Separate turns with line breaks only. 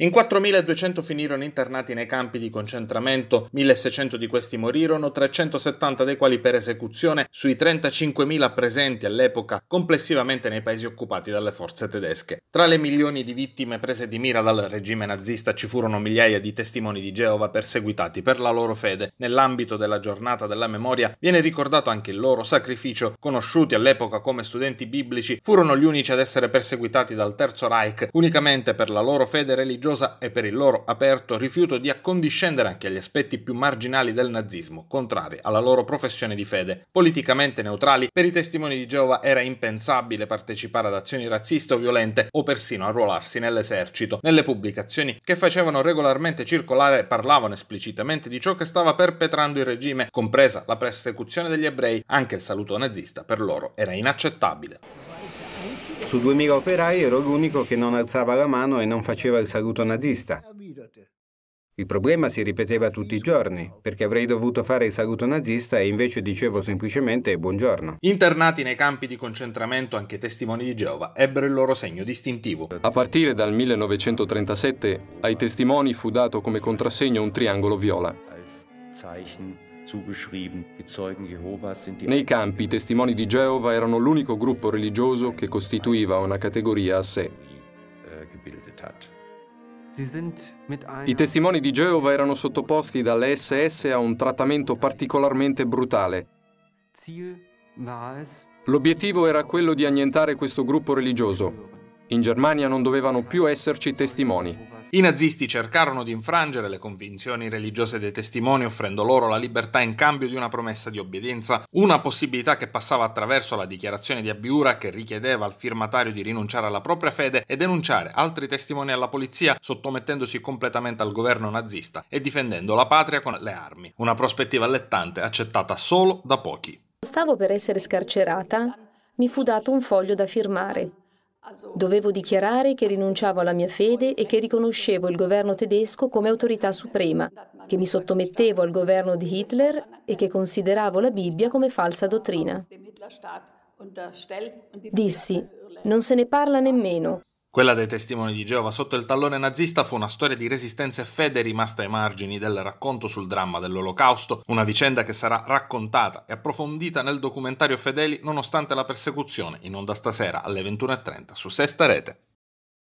In 4.200 finirono internati nei campi di concentramento, 1.600 di questi morirono, 370 dei quali per esecuzione sui 35.000 presenti all'epoca complessivamente nei paesi occupati dalle forze tedesche. Tra le milioni di vittime prese di mira dal regime nazista ci furono migliaia di testimoni di Geova perseguitati per la loro fede. Nell'ambito della giornata della memoria viene ricordato anche il loro sacrificio, conosciuti all'epoca come studenti biblici, furono gli unici ad essere perseguitati dal Terzo Reich unicamente per la loro fede religiosa coraggiosa e per il loro aperto rifiuto di accondiscendere anche agli aspetti più marginali del nazismo, contrari alla loro professione di fede. Politicamente neutrali, per i testimoni di Geova era impensabile partecipare ad azioni razziste o violente o persino arruolarsi nell'esercito. Nelle pubblicazioni che facevano regolarmente circolare parlavano esplicitamente di ciò che stava perpetrando il regime, compresa la persecuzione degli ebrei, anche il saluto nazista per loro era inaccettabile.
Su 2000 operai ero l'unico che non alzava la mano e non faceva il saluto nazista. Il problema si ripeteva tutti i giorni, perché avrei dovuto fare il saluto nazista e invece dicevo semplicemente buongiorno.
Internati nei campi di concentramento anche testimoni di Geova ebbero il loro segno distintivo. A
partire dal 1937 ai testimoni fu dato come contrassegno un triangolo viola. Nei campi i testimoni di Geova erano l'unico gruppo religioso che costituiva una categoria a sé. Äh, I testimoni di Geova erano sottoposti dalle SS a un trattamento particolarmente brutale. L'obiettivo era quello di annientare questo gruppo religioso. In Germania non dovevano più esserci testimoni.
I nazisti cercarono di infrangere le convinzioni religiose dei testimoni offrendo loro la libertà in cambio di una promessa di obbedienza, una possibilità che passava attraverso la dichiarazione di Abiura che richiedeva al firmatario di rinunciare alla propria fede e denunciare altri testimoni alla polizia sottomettendosi completamente al governo nazista e difendendo la patria con le armi, una prospettiva allettante accettata solo da pochi.
Stavo per essere scarcerata, mi fu dato un foglio da firmare. Dovevo dichiarare che rinunciavo alla mia fede e che riconoscevo il governo tedesco come autorità suprema, che mi sottomettevo al governo di Hitler e che consideravo la Bibbia come falsa dottrina. Dissi, non se ne parla nemmeno,
quella dei testimoni di Geova sotto il tallone nazista fu una storia di resistenza e fede rimasta ai margini del racconto sul dramma dell'Olocausto, una vicenda che sarà raccontata e approfondita nel documentario Fedeli nonostante la persecuzione, in onda stasera alle 21.30 su Sesta Rete.